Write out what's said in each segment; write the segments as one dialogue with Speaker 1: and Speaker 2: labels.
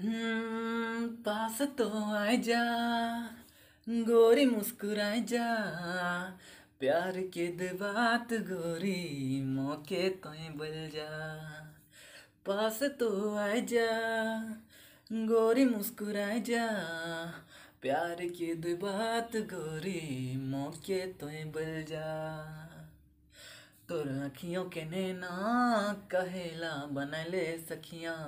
Speaker 1: हम्म, पास तो आ जा गोरी मुस्कुरा जा प्यार के दबात गोरी मौके तो बल जा पास तो आ जा गोरी मुस्कुरा जा प्यार के दबात गोरी मौके तो बल जा तो अखियों के नैना कहेला बनले सखियाँ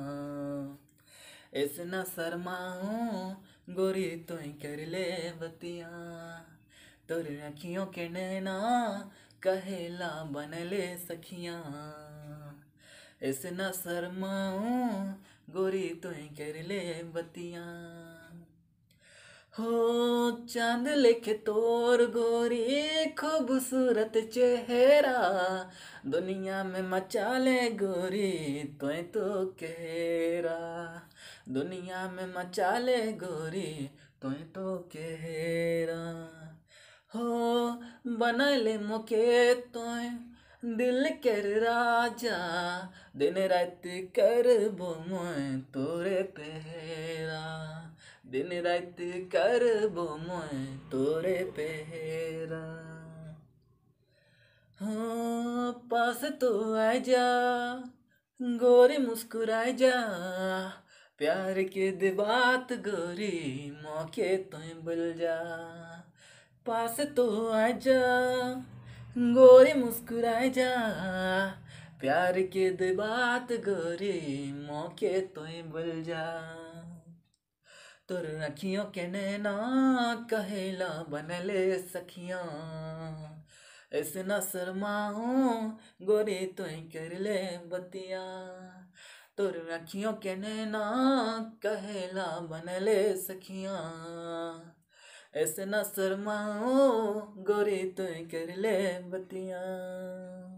Speaker 1: ऐसे न शर्माओ गोरी तो कर ले बतिया तोर अखियों के नैना कहेला बन ले सखिया ऐसे न शर्माओ गोरी तो कर ले बतिया हो चांद लिख तोर गोरी खूबसूरत चेहरा दुनिया में मचा ले गोरी तो तो केरा दुनिया में मचा ले गोरी तो तो केरा हो ले मुके तोय दिल कर राजा दिन रात कर बो मोए तोरे पेरा दिन रात कर बो मोए तोरे पेरा हाँ पास तो आ जा गोरी मुस्कुरा जा प्यार के दिबात गोरी मौके तो बुल जा पास तो आ जा गोरी मुस्कुरा जा प्यार के दिबात गोरी मौके तो बुल जा तोर अखियों के नैना कहेला बनले सखिया ऐसे ना शर्माओ गोरी तो कर ले बतिया तोर अखियों के नैना कहेला बनले सखिया ऐसना ना शर्माओ गोरी तो कर ले बतिया